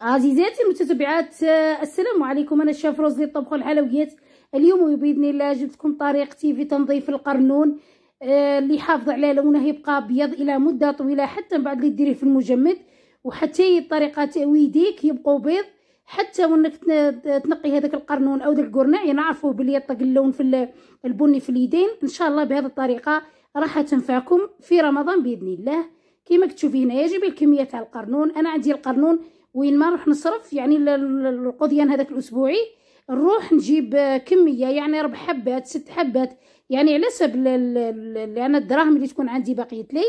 عزيزاتي المتتبعات آه، السلام عليكم انا الشاف روزلي طبخ والحلويات اليوم باذن الله جبتكم طريقتي في تنظيف القرنون آه، اللي حافظ على لونه يبقى ابيض الى مده طويله حتى من بعد اللي ديريه في المجمد وحتى طريقه ويديك يبقوا بيض حتى وانك تنقي هذاك القرنون او ذاك القرنع ينعرفوا بلي يطق اللون في البني في اليدين ان شاء الله بهذه الطريقه راح تنفعكم في رمضان باذن الله كما تشوفي هنا يجب الكميه تاع القرنون انا عندي القرنون وين ما نروح نصرف يعني القضيان هذاك الاسبوعي نروح نجيب كميه يعني ربع حبات ست حبات يعني على حسب لان الدراهم اللي تكون عندي بقيت لي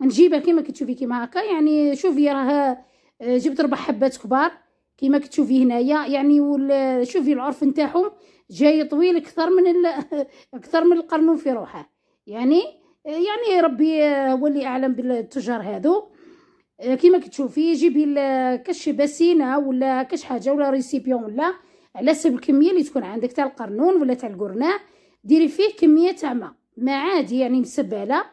نجيبها كما كتشوفي كما هكا يعني شوفي راها آه، جبت ربع حبات كبار كما كتشوفي هنايا يعني شوفي العرف نتاعهم جاي طويل اكثر من اكثر من القرنون في روحه يعني آه، يعني ربي آه، هو اللي اعلم بالتجار هذو آه، كيما كتشوفي جيبي كاش بسينه ولا كاش حاجه ولا ريسيبيون ولا على حسب الكميه اللي تكون عندك تاع القرنون ولا تاع الكرناع ديري فيه كميه تاع ماء ما عادي يعني مسبله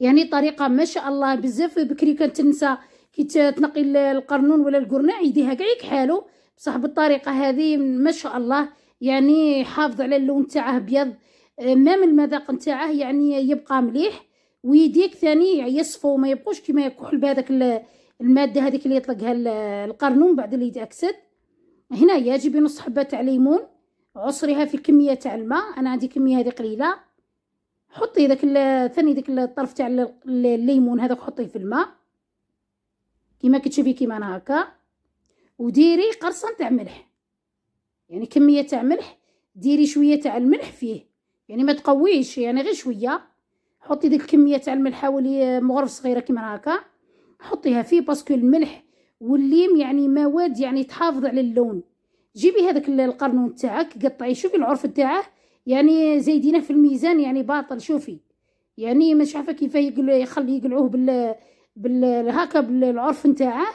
يعني طريقه ما شاء الله بزاف بكري كانت تنسى كي تنقي القرنون ولا الكرناع يديها كاع يكحالو بصح بالطريقه هذه ما شاء الله يعني حافظ على اللون تاعه ابيض آه، مام المذاق نتاعه يعني يبقى مليح ويديك ثاني يصفوا وما يبقوش كيما يكحل بهذاك الماده هذيك اللي يطلقها القرنون بعد اللي يتاكسد هنا يجب نص حبه تاع ليمون عصرها في كميه تاع الماء انا عندي كميه هذه قليله حطي داك ثاني داك الطرف تاع الليمون هذاك حطيه في الماء كيما كتشوفي كيما انا هكا وديري قرصه تاع ملح يعني كميه تاع ملح ديري شويه تاع الملح فيه يعني ما تقويش يعني غير شويه حطي ديك الكميه تاع الملح حوالي آه، مغرف صغيره كيما هكا حطيها فيه باسكو الملح والليم يعني مواد يعني تحافظ على اللون جيبي هذاك القرنون تاعك قطعي شوفي العرف تاعه يعني زايدينه في الميزان يعني باطل شوفي يعني مش عارفه كيف يخلي يقلعوه بال بال هكا بالعرف نتاعه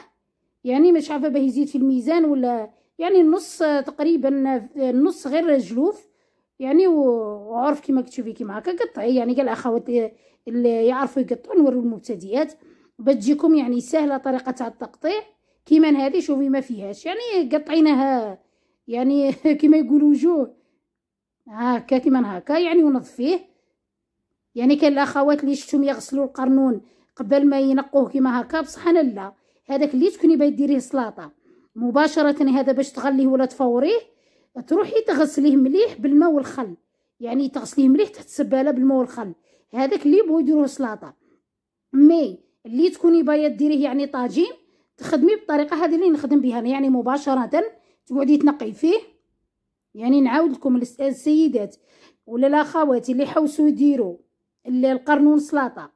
يعني مش عارفه باه يزيد في الميزان ولا يعني النص آه، تقريبا آه، النص غير جلوف يعني وعرف كيما كتشوفي كيما هكا قطعي يعني قال الاخوات اللي يعرفوا يقطعوا نوريو المبتدئات باش تجيكم يعني سهله طريقه تاع التقطيع كيما هذه شوفي ما فيهاش يعني قطعيناها يعني كيما يقولوا جوه هكا كيما هكا يعني ونظفيه يعني كان الاخوات اللي شفتهم يغسلوا القرنون قبل ما ينقوه كيما هكا بصح انا لا هذاك اللي تكوني باغي ديريه سلاطه مباشره هذا باش تغليه ولا تفوريه تروحي تغسليه مليح بالماء والخل يعني تغسليه مليح تحت السباله بالماء والخل هذاك اللي بغوا يديروه سلطه مي اللي تكوني بايا ديريه يعني طاجين تخدمي بالطريقه هذه اللي نخدم بها يعني مباشره تقعدي تنقي فيه يعني نعاود لكم السيدات ولا لا خواتي اللي حوسوا يديروا القرنون سلطه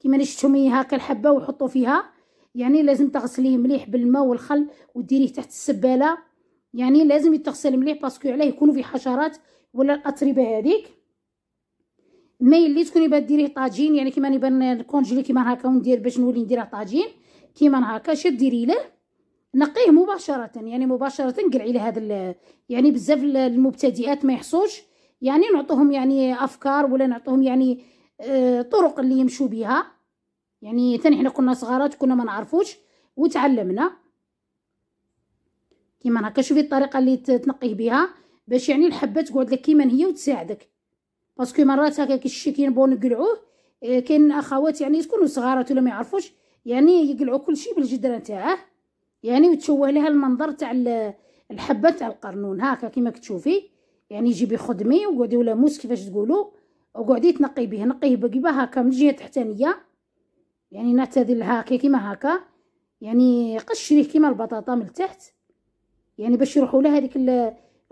كيما نشتمي هاكا الحبه وحطوا فيها يعني لازم تغسليه مليح بالماء والخل وديريه تحت السباله يعني لازم يتغسل مليح باسكو عليه يكونوا في حشرات ولا الاتربه هذيك الماء اللي تكوني باه ديريه طاجين يعني كيما نبان الكونجلي كيما هكا وندير باش نولي نديرها طاجين كيما هكا شي ديري له نقيه مباشره يعني مباشره قلعي له هذا يعني بزاف المبتدئات ما يحصوش يعني نعطوهم يعني افكار ولا نعطوهم يعني آه طرق اللي يمشوا بها يعني ثاني حنا كنا صغارات كنا ما نعرفوش وتعلمنا كيما هكا شوفي الطريقه اللي تنقيه بها باش يعني الحبه تقعد لك كيما هي وتساعدك باسكو مرات هكا الشي كينبغوا نقلعوه آه، كاين اخوات يعني تكونوا صغارات ولا ما يعرفوش يعني يقلعوا كل شيء بالجدره تاعه يعني وتشوه لها المنظر تاع الحبه تاع القرنون هكا كيما كتشوفي يعني جيبي خدمي وقعدي ولا موس كيفاش تقولوا وقعدي تنقي به نقيه بقيبه هكا من الجهه التحتانيه يعني نعتدل هكا كيما هكا يعني قشريه كيما البطاطا من التحت يعني يروحوا لها هذيك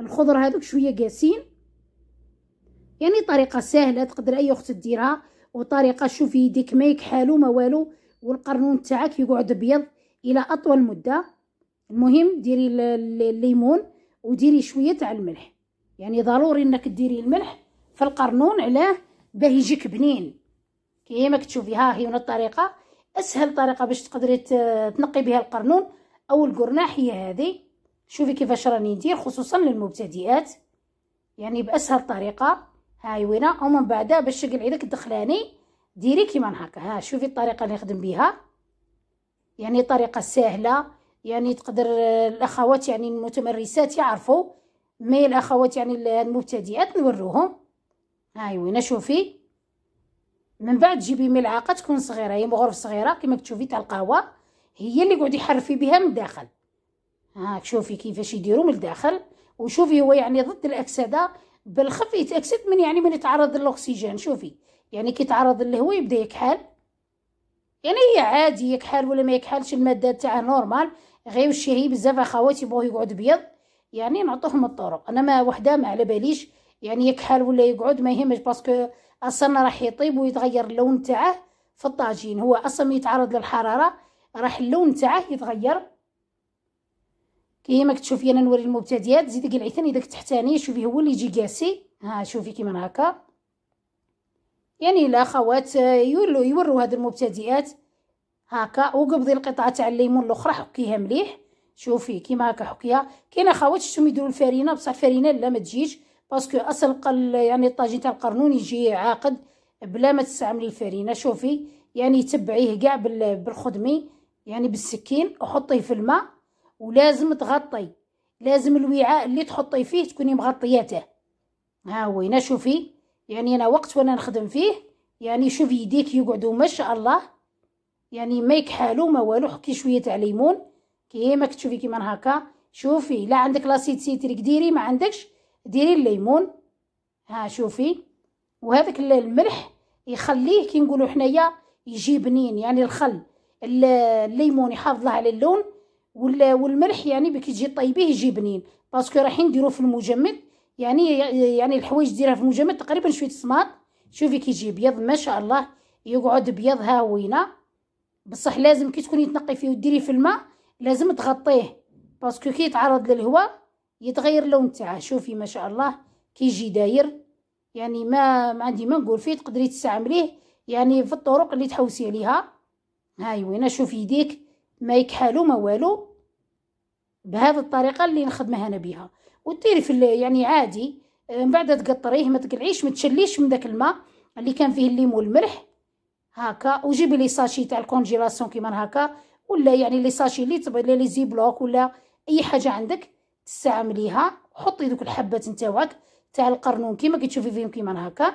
الخضر هذوك شويه قاسين يعني طريقه سهله تقدر اي اخت ديرها وطريقه شوفي يديك ما يكحالو ما والو والقرنون تاعك يقعد ابيض الى اطول مده المهم ديري الليمون وديري شويه تاع الملح يعني ضروري انك ديري الملح في القرنون علاه باه يجيك بنين كيما كتشوفي ها هي الطريقه اسهل طريقه باش تقدري تنقي بها القرنون او القرناح هي هذه شوفي كيفاش راني ندير خصوصا للمبتدئات يعني باسهل طريقه هاي وينه ومن بعد باش تقلعي داك الدخلاني ديري كيما هكا ها شوفي الطريقه اللي نخدم بها يعني طريقه سهله يعني تقدر آه، الاخوات يعني المتمرسات يعرفوا مي الاخوات يعني المبتدئات نوروهم هاي وينه شوفي من بعد جيبي ملعقه تكون صغيره هي يعني مغرف صغيره كما تشوفي تاع القهوه هي اللي قعدي حرفي بها من الداخل هاك شوفي كيفاش يديروا من الداخل وشوفي هو يعني ضد الاكسده بالخف يتاكسد من يعني من يتعرض للاكسجين شوفي يعني كي يتعرض للهواء يبدا يكحل يعني هي عادي يكحل ولا ما يكحلش الماده تاعه نورمال غير الشهي بزاف اخواتي بغاو يقعد بيض يعني نعطوهم الطرق انا ما وحده ما على باليش يعني يكحل ولا يقعد ما يهمش باسكو اصلا راح يطيب ويتغير اللون تاعه في الطاجين هو اصلا يتعرض للحراره راح اللون تاعه يتغير كيما كتشوفي انا نوري المبتدئات زيدي قلعي ثاني اذا تحتاني شوفي هو اللي يجي قاسي ها شوفي كيما هكا يعني لا خوات يولو يورو هاد المبتدئات هكا وقبضي القطعه تاع الليمون الاخرى حكيها مليح شوفي كيما هكا حكيها كاين خوات شفتهم يديروا الفرينه بصح الفرينه لا ما تجيش باسكو اصل قل يعني الطاجين تاع القرنون يجي عاقد بلا ما تستعملي الفرينه شوفي يعني تبعيه كاع بالخدمي يعني بالسكين وحطيه في الماء ولازم تغطي لازم الوعاء اللي تحطي فيه تكوني مغطياته ها هو هنا شوفي يعني انا وقت وانا نخدم فيه يعني شوفي يديك يقعدوا ما شاء الله يعني ما يكحلوا ما والو حكي شويه تاع ليمون كيما كتشوفي كيما هكا شوفي لا عندك لاسيد سيتريك ديري ما عندكش ديري الليمون ها شوفي وهذاك الملح يخليه كي نقولوا حنايا يجي بنين يعني الخل الليمون يحافظ على اللون والملح يعني بكي تجي طيبيه يجي بنين باسكو رايحين نديرو في المجمد يعني يعني الحوايج ديرها في المجمد تقريبا شويه سماط شوفي كي يجي بيض ما شاء الله يقعد بيض هاوينا بصح لازم كي تكوني تنقي فيه وديري في الماء لازم تغطيه باسكو كي يتعرض للهواء يتغير اللون تاعه شوفي ما شاء الله كيجي داير يعني ما ما عندي ما نقول فيه تقدري تستعمليه يعني في الطرق اللي تحوسي عليها هاي وينا شوفي يديك ما يكحالو ما والو بهذه الطريقه اللي نخدمها انا بها وديري في يعني عادي آه، من بعد تقطريه ما تقلعيش ما تشليش من داك الماء اللي كان فيه الليمون والملح هكا وجيبي لي ساشي تاع الكونجيلاسيون كيما هكا ولا يعني لي ساشي اللي تبغي لي زي بلوك ولا اي حاجه عندك تستعمليها حطي دوك الحبات نتاوعك تاع القرنون كيما كتشوفي فيهم كيما هكا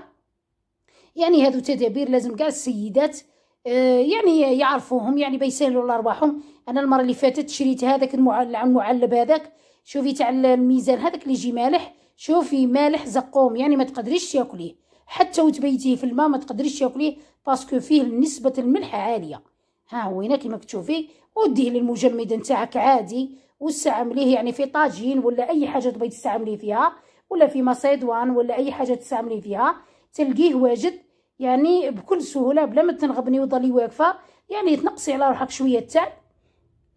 يعني هادو تدابير لازم كاع السيدات آه، يعني يعرفوهم يعني بيسهلوا لارواحهم انا المره اللي فاتت شريت هذاك المعلب هذاك شوفي تاع الميزان هذاك اللي يجي مالح شوفي مالح زقوم يعني ما تقدريش تاكليه حتى وتبيتيه في الماء ما تقدريش تاكليه باسكو فيه نسبه الملح عاليه ها هو هنا كيما كتشوفي وديه للمجمد نتاعك عادي واستعمليه يعني في طاجين ولا اي حاجه تبغي تستعمليه فيها ولا في مصيدوان ولا اي حاجه تستعمليه فيها تلقيه واجد يعني بكل سهوله بلا ما تنغبني وضلي واقفه يعني تنقصي على روحك شويه التعب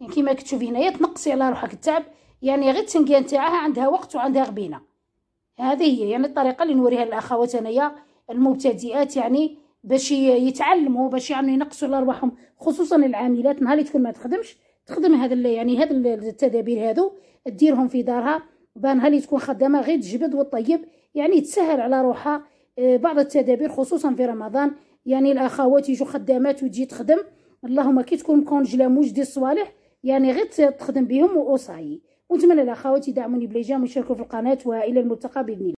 يعني كيما كتشوفي هنايا تنقصي على روحك التعب يعني غير التنقيه نتاعها عندها وقت وعندها غبينه هذه هي يعني الطريقه اللي نوريها للاخوات انايا المبتدئات يعني باش يتعلموا باش يعني ينقصوا على روحهم خصوصا العاملات نهار اللي تكون ما تخدمش تخدم هذا يعني هذا التدابير هذو ديرهم في دارها بان اللي تكون خدامه غير تجبد وطيب يعني تسهل على روحها آه، بعض التدابير خصوصا في رمضان يعني الاخوات يجوا خدامات وتجي تخدم اللهم كي تكون كونجلا موجدي الصوالح يعني غير تخدم بهم واصاي ونتمنى الاخوات يدعموني جيم ويشاركوا في القناه والى الملتقى باذن الله